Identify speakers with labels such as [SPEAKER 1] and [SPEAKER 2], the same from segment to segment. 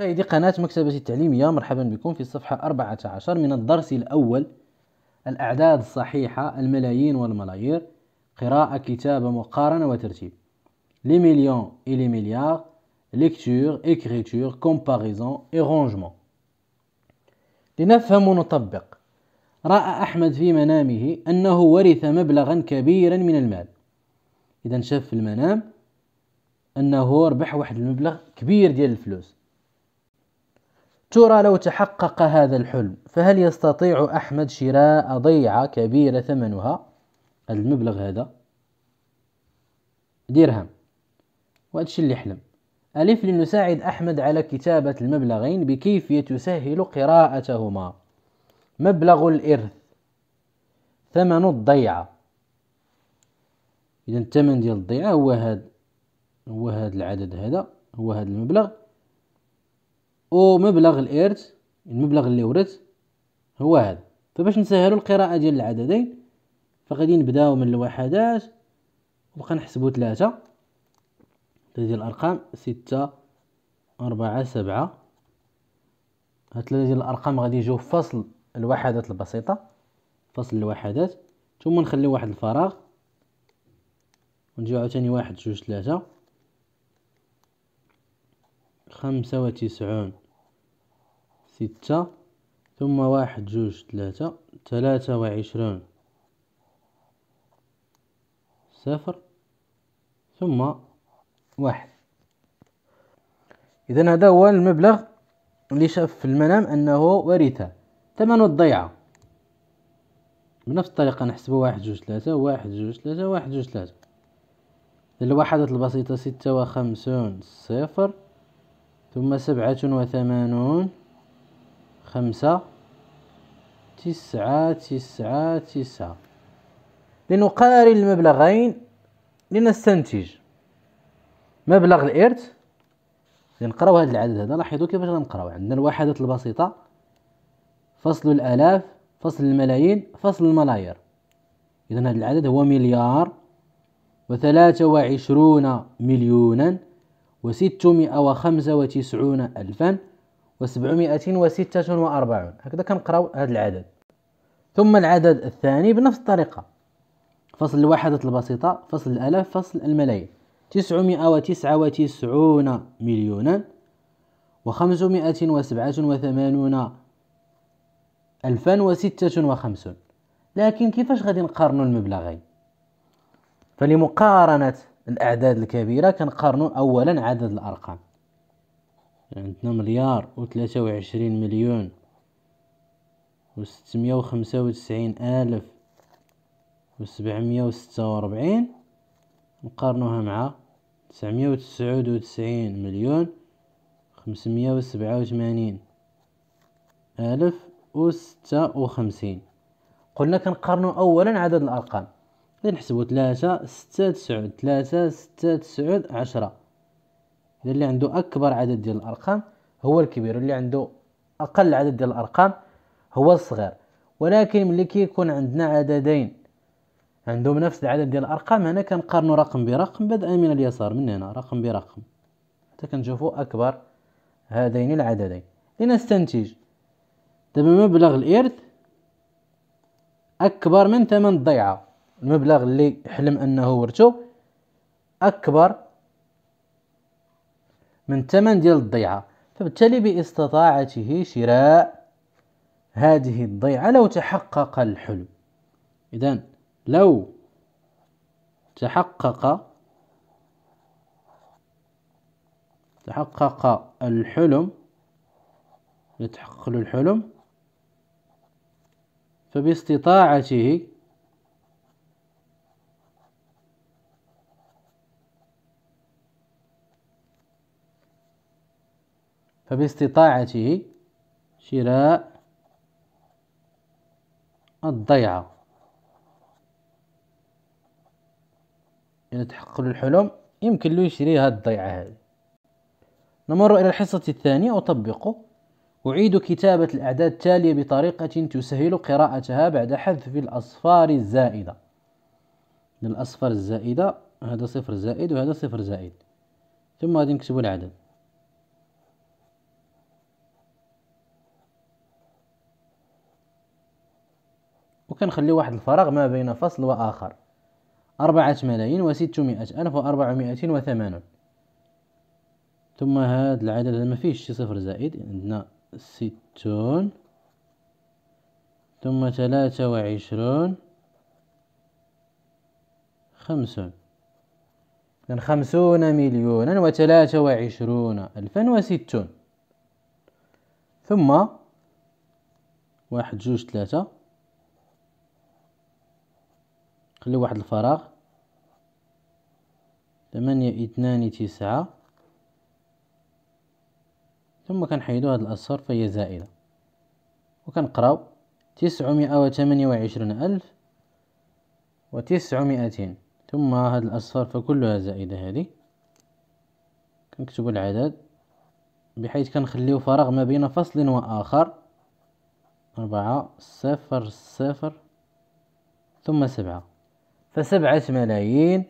[SPEAKER 1] مشاهدي قناة مكتبة التعليمية مرحبا بكم في الصفحة 14 من الدرس الأول الأعداد الصحيحة الملايين والملايير قراءة كتابة مقارنة وترتيب لي مليون اي لي مليار ليكتور إكريتور كومباريزون اي رونجمون لنفهم ونطبق رأى أحمد في منامه أنه ورث مبلغا كبيرا من المال إذا شاف في المنام أنه ربح واحد المبلغ كبير ديال الفلوس ترى لو تحقق هذا الحلم فهل يستطيع أحمد شراء ضيعة كبيرة ثمنها المبلغ هذا درهم وهذا اللي حلم ألف لنساعد أحمد على كتابة المبلغين بكيفية تسهل قراءتهما مبلغ الإرث ثمن الضيعة إذا الثمن ديال الضيعة هو هذا هو هذا العدد هذا هو هذا المبلغ ومبلغ الارث المبلغ اللي ورث هو هذا فباش نسهلوا القراءة ديال العددين فغادي نبداو من الوحدات وبقى نحسبو ثلاثة ثلاثة ديال الأرقام ستة أربعة سبعة هاد ثلاثة ديال الأرقام غادي يجيو فصل الوحدات البسيطة فصل الوحدات ثم نخليو واحد الفراغ ونجيو عاوتاني واحد جوج ثلاثة خمسة وتسعون ستة ثم واحد جوج ثلاثة ثلاثة وعشرون صفر ثم واحد إذا هذا هو المبلغ اللي شاف في المنام أنه ورثه ثمن الضيعة بنفس الطريقة نحسبه واحد جوج ثلاثة واحد جوج ثلاثة واحد جوج ثلاثة الوحدات البسيطة ستة وخمسون صفر ثم سبعة وثمانون خمسة تسعة تسعة تسعة لنقارن المبلغين لنستنتج مبلغ الإرث لنقراو هذا العدد هذا لاحظوا كيفاش غنقراو عندنا الوحدات البسيطة فصل الآلاف فصل الملايين فصل الملايير إذا هذا العدد هو مليار وثلاثة وعشرون مليونا وستمائة وخمسة وتسعون ألفا وسبعمائة وستة هكذا كنقراو هذا العدد ثم العدد الثاني بنفس الطريقة فصل الوحدات البسيطة فصل الآلاف فصل الملايين 999 وتسعة وتسعون مليونا و وسبعة وثمانون وستة وخمسون لكن كيفاش غادي نقارنوا المبلغين فلمقارنة الأعداد الكبيرة كنقارنوا أولا عدد الأرقام عندنا مليار وثلاثة وعشرين مليون وستمية وخمسة وتسعين ألف وسبعمية وستة وربعين نقارنوها مع تسعمية وتسعود وتسعين مليون خمسمية وسبعة وثمانين ألف وستة وخمسين قلنا كنقارنو أولا عدد الأرقام نحسبو ثلاثة ستة تسعود ثلاثة ستة تسعود عشرة إذا اللي عنده أكبر عدد ديال الأرقام هو الكبير واللي عنده أقل عدد ديال الأرقام هو الصغير ولكن ملي كيكون عندنا عددين عندهم نفس العدد ديال الأرقام هنا كنقارنوا رقم برقم بدءا من اليسار من هنا رقم برقم حتى كنشوفوا أكبر هذين العددين لنستنتج دابا مبلغ الإرث أكبر من ثمن الضيعة المبلغ اللي حلم أنه ورثو أكبر من الثمن ديال الضيعة فبالتالي باستطاعته شراء هذه الضيعة لو تحقق الحلم إذا لو تحقق تحقق الحلم يتحقق الحلم فباستطاعته فباستطاعته شراء الضيعة إذا تحقق له الحلم يمكن له يشري هذه الضيعة هذه نمر إلى الحصة الثانية أطبقه أعيد كتابة الأعداد التالية بطريقة تسهل قراءتها بعد حذف الأصفار الزائدة الأصفار الزائدة هذا صفر زائد وهذا صفر زائد ثم غادي نكتبوا العدد وكنخلي واحد الفراغ ما بين فصل وآخر أربعة ملايين وستمائة ألف وأربعمائة وثمانون ثم هاد العدد ما فيش شي صفر زائد عندنا ستون ثم ثلاثة وعشرون خمسون إذن خمسون مليونا وثلاثة وعشرون ألفا وستون ثم واحد جوج ثلاثة خلي واحد الفراغ ثمانية اثنان تسعة ثم كنحيدو هاد الأسطر فهي زائدة وكنقراو تسعمائة وثمانية وعشرون ألف وتسعمائتين ثم هاد الأسطر فكلها زائدة هذه كنكتبو العدد بحيث كنخليو فراغ ما بين فصل وآخر أربعة صفر صفر ثم سبعة فسبعة ملايين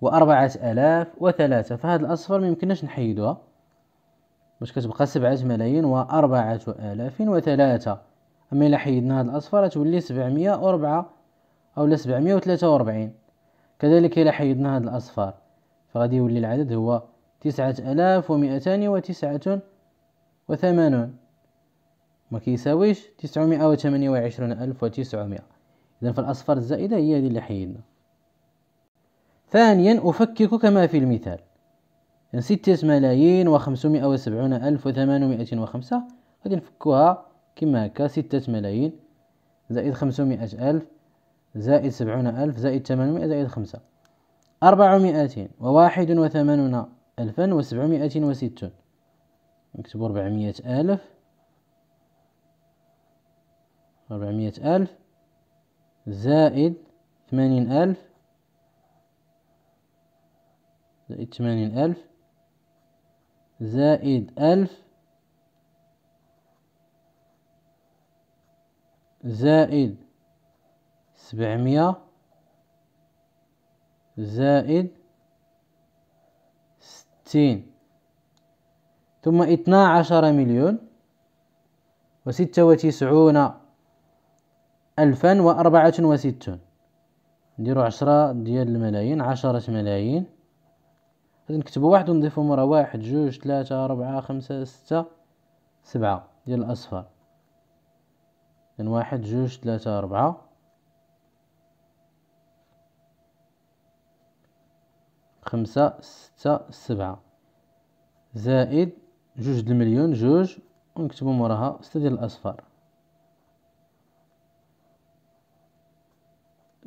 [SPEAKER 1] وأربعة آلاف وثلاثة فهاد الأصفر ميمكنناش نحيدوها باش كتبقى سبعة ملايين وأربعة آلاف وثلاثة أما إلا حيدنا هاد الأصفر غتولي سبعمية وربعة أولا سبعمية وثلاثة وأربعين كذلك إلا حيدنا هاد الأصفار فغادي يولي العدد هو تسعة آلاف ومئتان وتسعة وثمانون ما كيساويش تسعمائة وثمانية وعشرون ألف وتسعمائة إذا فالأصفار الزائدة هي هذه اللي حيدنا ثانيا أفكك كما في المثال يعني ستة ملايين وخمسمائة وسبعون ألف وثمانمائة وخمسة غادي نفكوها كما هكا ستة ملايين زائد خمسمائة ألف زائد سبعون ألف زائد ثمانمائة زائد خمسة أربعمائة وواحد وثمانون ألفا وسبعمائة وستون نكتب أربعمائة ألف أربعمائة ألف زائد ثمانين ألف زائد ثمانين ألف زائد ألف زائد سبعمية زائد ستين ثم اثنا عشر مليون وستة وتسعون ألفا وأربعة وستون نديرو عشرة ديال الملايين عشرة ملايين غادي نكتبو واحد ونضيفو مورا واحد جوج تلاتة ربعة خمسة ستة سبعة ديال الأصفار إذن واحد جوج تلاتة أربعة خمسة ستة سبعة زائد جوج دالمليون المليون جوج ونكتبو موراها ستة ديال الأصفار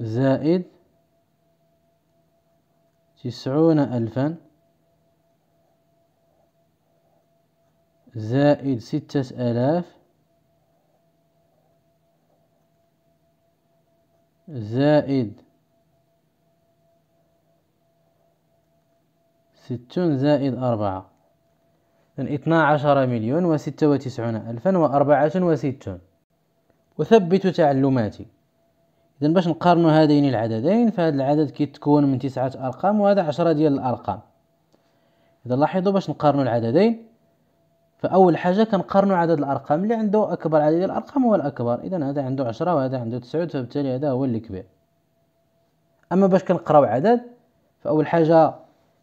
[SPEAKER 1] زائد تسعون ألفا زائد ستة آلاف زائد ستون زائد أربعة اثنا عشر مليون وستة وتسعون ألفا وأربعة وستون أثبت تعلماتي اذا باش نقارنوا هذين العددين فهذا العدد كيتكون من تسعة ارقام وهذا عشرة ديال الارقام اذا لاحظوا باش نقارنوا العددين فاول حاجه كنقارنوا عدد الارقام اللي عنده اكبر عدد ديال الارقام هو الاكبر اذا هذا عنده عشرة وهذا عنده تسعود فبالتالي هذا هو اللي كبير اما باش كنقراو عدد فاول حاجه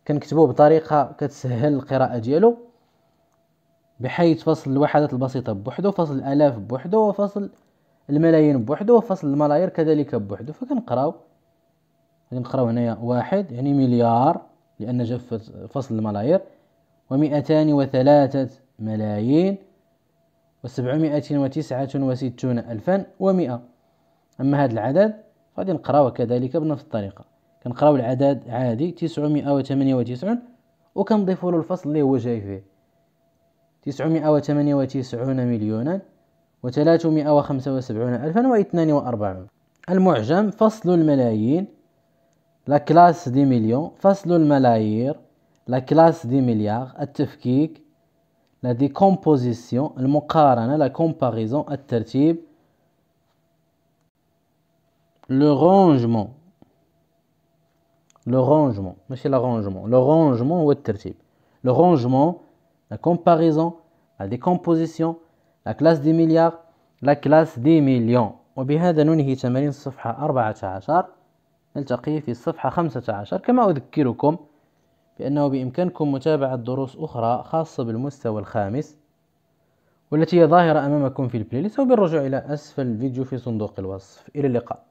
[SPEAKER 1] كنكتبوه بطريقه كتسهل القراءه ديالو بحيث فصل الوحدات البسيطه بوحدو فصل الالاف بوحدو وفصل الملايين بوحدو وفصل الملايير كذلك بوحدو فكنقراو نقراو هنايا واحد يعني مليار لأن جاء فصل الملايير ومئتان وثلاثة ملايين و وتسعة وستون ألفا ومئة أما هذا العدد غادي نقراو كذلك بنفس الطريقة كنقراو العدد عادي تسعمائة وثمانية وتسعون وكنضيفوا له الفصل اللي هو جاي فيه تسعمائة وثمانية وتسعون مليونا وثلاثمائة وخمسة وسبعون ألفا واثنان وأربعون المعجم فصل الملايين لا كلاس دي مليون فصل الملايير لا كلاس دي مليار التفكيك لا دي كومبوزيسيون المقارنة لا كومباريزون الترتيب لو رونجمون لو رونجمون ماشي لا رونجمون لو رونجمون هو الترتيب لو رونجمون لا كومباريزون لا كومبوزيسيون لا كلاس دي مليار لا كلاس دي مليون وبهذا ننهي تمارين الصفحة أربعة عشر نلتقي في الصفحة خمسة عشر كما أذكركم بأنه بإمكانكم متابعة دروس أخرى خاصة بالمستوى الخامس والتي هي ظاهرة أمامكم في البلاي ليست وبالرجوع إلى أسفل الفيديو في صندوق الوصف إلى اللقاء